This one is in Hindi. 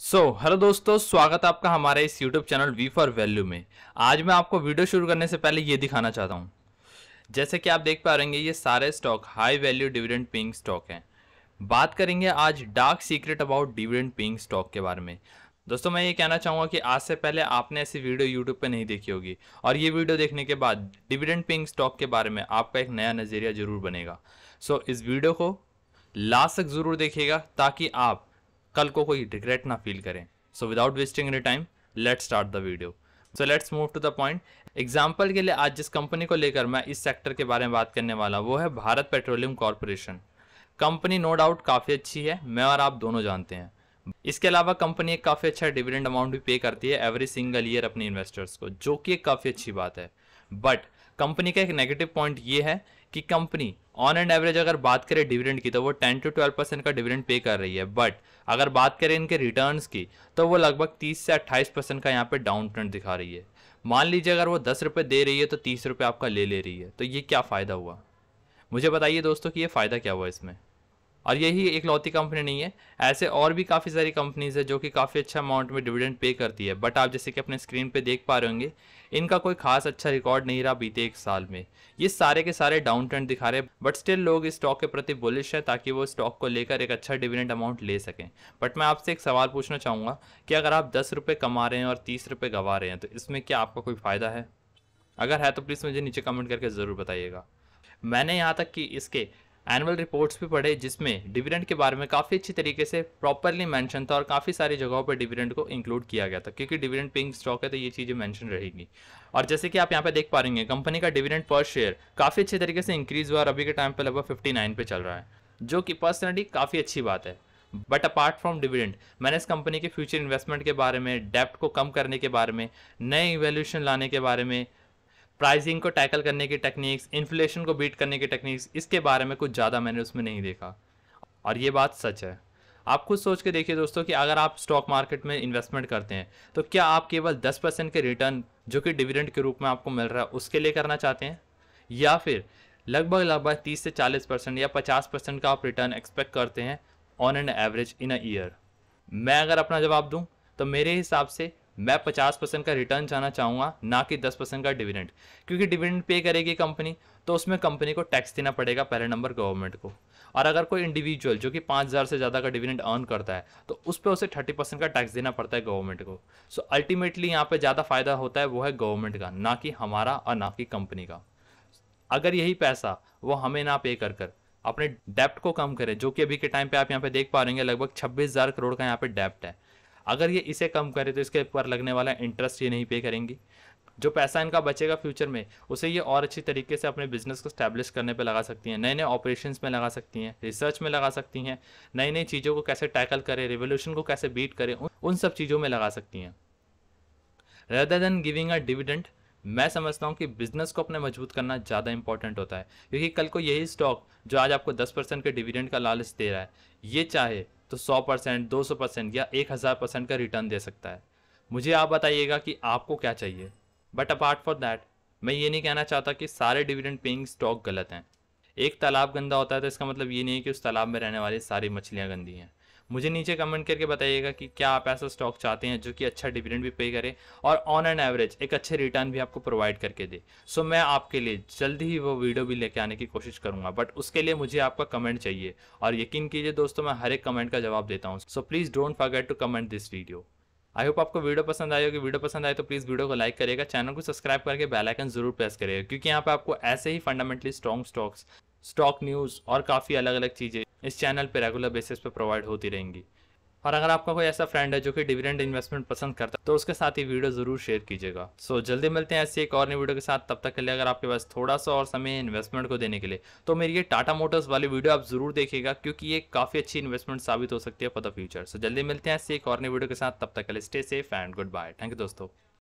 सो so, हेलो दोस्तों स्वागत है आपका हमारे इस YouTube channel we for value में आज मैं आपको वीडियो शुरू करने से पहले ये दिखाना चाहता हूँ जैसे कि आप देख पा रहे ये सारे stock high value dividend paying stock हैं बात करेंगे आज dark secret about dividend paying stock के बारे में दोस्तों मैं ये कहना चाहूँगा कि आज से पहले आपने ऐसी वीडियो यूट्यूब पर नहीं देखी होगी और ये वीडियो देखने के बाद डिविडेंड पिंग स्टॉक के बारे में आपका एक नया नज़रिया ज़रूर बनेगा सो so, इस वीडियो को लास्ट तक ज़रूर देखिएगा ताकि आप कल को कोई रिग्रेट ना फील करें so without wasting any time let start the video so let's move to the point example के लिए आज जिस कंपनी को लेकर मैं इस सेक्टर के बारे में बात करने वाला वो है Bharat petroleum corporation company no doubt काफ़ी अच्छी है मैं और आप दोनों जानते हैं इसके अलावा कंपनी एक काफ़ी अच्छा डिविडेंड अमाउंट भी पे करती है एवरी सिंगल ईयर अपने इन्वेस्टर्स को जो कि एक काफ़ी अच्छी बात है बट कंपनी का एक नेगेटिव पॉइंट ये है कि कंपनी ऑन एंड एवरेज अगर बात करें डिविडेंड की तो वो 10 टू 12 परसेंट का डिविडेंड पे कर रही है बट अगर बात करें इनके रिटर्न्स की तो वो लगभग 30 से 28 परसेंट का यहाँ पे डाउन ट्रेंड दिखा रही है मान लीजिए अगर वो दस रुपये दे रही है तो तीस रुपये आपका ले ले रही है तो ये क्या फ़ायदा हुआ मुझे बताइए दोस्तों कि ये फ़ायदा क्या हुआ इसमें और यही एक लौती कंपनी नहीं है ऐसे और भी काफ़ी सारी कंपनीज़ है जो कि काफ़ी अच्छा अमाउंट में डिविडेंड पे करती है बट आप जैसे कि अपने स्क्रीन पे देख पा रहे होंगे इनका कोई खास अच्छा रिकॉर्ड नहीं रहा बीते एक साल में ये सारे के सारे डाउन ट्रेंड दिखा रहे हैं बट स्टिल लोग इस स्टॉक के प्रति बुलिश है ताकि वो स्टॉक को लेकर एक अच्छा डिविडेंड अमाउंट ले सकें बट मैं आपसे एक सवाल पूछना चाहूँगा कि अगर आप दस रुपए कमा रहे हैं और तीस रुपये गवा रहे हैं तो इसमें क्या आपका कोई फ़ायदा है अगर है तो प्लीज़ मुझे नीचे कमेंट करके ज़रूर बताइएगा मैंने यहाँ तक कि इसके एनुअल रिपोर्ट्स भी पढ़े जिसमें डिविडेंड के बारे में काफ़ी अच्छी तरीके से प्रॉपरली मेंशन था और काफ़ी सारी जगहों पर डिविडेंड को इंक्लूड किया गया था क्योंकि डिविडेंड पिंग स्टॉक है तो ये चीज़ें मेंशन रहेगी और जैसे कि आप यहाँ पे देख पा रहे कंपनी का डिविडेंड पर शेयर काफ़ी अच्छे तरीके से इंक्रीज हुआ और अभी के टाइम पर लगभग फिफ्टी नाइन पे चल रहा है जो कि पर्सनली काफ़ी अच्छी बात है बट अपार्ट फ्रॉम डिविडेंड मैंने इस कंपनी के फ्यूचर इन्वेस्टमेंट के बारे में डेप्ट को कम करने के बारे में नए इवेल्यूशन लाने के बारे में प्राइसिंग को टैकल करने की टेक्निक्स इन्फ्लेशन को बीट करने की टेक्निक्स इसके बारे में कुछ ज़्यादा मैंने उसमें नहीं देखा और ये बात सच है आप खुद सोच के देखिए दोस्तों कि अगर आप स्टॉक मार्केट में इन्वेस्टमेंट करते हैं तो क्या आप केवल 10 परसेंट के रिटर्न जो कि डिविडेंड के रूप में आपको मिल रहा है उसके लिए करना चाहते हैं या फिर लगभग लगभग 30 से 40 परसेंट या 50 परसेंट का आप रिटर्न एक्सपेक्ट करते हैं on an average in a year मैं अगर अपना जवाब दूँ तो मेरे हिसाब से मैं पचास परसेंट का रिटर्न चाहना चाहूँगा ना कि दस परसेंट का डिविडेंड क्योंकि डिविडेंड पे करेगी कंपनी तो उसमें कंपनी को टैक्स देना पड़ेगा पहले नंबर गवर्नमेंट को और अगर कोई इंडिविजुअल जो कि हजार से ज़्यादा का डिविडेंड अर्न करता है तो उस पर उसे थर्टी परसेंट का टैक्स देना पड़ता है गवर्नमेंट को सो अल्टीमेटली यहाँ पर ज़्यादा फायदा होता है वो है गवर्नमेंट का ना कि हमारा और ना कि कंपनी का अगर यही पैसा वो हमें ना पे कर कर अपने डेप्ट को कम करें जो कि अभी के टाइम पे आप यहाँ पे देख पा रहे हैं लगभग हजार करोड़ का यहाँ पे डेप्ट है अगर ये इसे कम करें तो इसके ऊपर लगने वाला इंटरेस्ट ये नहीं पे करेंगी जो पैसा इनका बचेगा फ्यूचर में उसे ये और अच्छी तरीके से अपने बिजनेस को स्टैब्लिश करने पे लगा सकती हैं नए नए ऑपरेशंस में लगा सकती हैं रिसर्च में लगा सकती हैं नई नई चीज़ों को कैसे टैकल करें रिवोल्यूशन को कैसे बीट करें उन सब चीज़ों में लगा सकती हैं rather than giving a dividend मैं समझता हूँ कि बिजनेस को अपने मजबूत करना ज़्यादा इंपॉर्टेंट होता है क्योंकि कल को यही स्टॉक जो आज आपको दस परसेंट के डिविडेंड का लालच दे रहा है ये चाहे तो 100 परसेंट दो परसेंट या 1000 परसेंट का रिटर्न दे सकता है मुझे आप बताइएगा कि आपको क्या चाहिए बट अपार्ट फॉर दैट मैं ये नहीं कहना चाहता कि सारे डिविडेंड पेइंग स्टॉक गलत हैं एक तालाब गंदा होता है तो इसका मतलब ये नहीं है कि उस तालाब में रहने वाली सारी मछलियाँ गंदी हैं मुझे नीचे कमेंट करके बताइएगा कि क्या आप ऐसा स्टॉक चाहते हैं जो कि अच्छा डिविडेंड भी पे करे और ऑन एन एवरेज एक अच्छे रिटर्न भी आपको प्रोवाइड करके दे सो so, मैं आपके लिए जल्दी ही वो वीडियो भी लेके आने की कोशिश करूंगा बट उसके लिए मुझे आपका कमेंट चाहिए और यकीन कीजिए दोस्तों मैं हर एक कमेंट का जवाब देता हूँ so please don't forget to comment this video I hope आपको वीडियो पसंद आई होगी वीडियो पसंद आए तो प्लीज़ वीडियो को लाइक करेगा चैनल को सब्सक्राइब करके बेल आइकन जरूर प्रेस करेगा क्योंकि यहाँ पे आपको ऐसे ही fundamentally strong stocks stock news और काफ़ी अलग अलग चीज़ें इस चैनल पर रेगुलर बेसिस पर प्रोवाइड होती रहेंगी और अगर आपका कोई ऐसा फ्रेंड है जो कि डिविडेंड इन्वेस्टमेंट पसंद करता है तो उसके साथ ही वीडियो ज़रूर शेयर कीजिएगा सो so, जल्दी मिलते हैं ऐसी एक और नई वीडियो के साथ तब तक के लिए अगर आपके पास थोड़ा सा और समय इन्वेस्टमेंट को देने के लिए तो मेरी ये टाटा मोटर्स वाली वीडियो आप ज़रूर देखिएगा क्योंकि ये काफ़ी अच्छी इन्वेस्टमेंट साबित हो सकती है फॉर द फ्यूचर सो जल्दी मिलते हैं ऐसी एक और नई वीडियो के साथ तब तक के लिए stay safe and goodbye thank you दोस्तों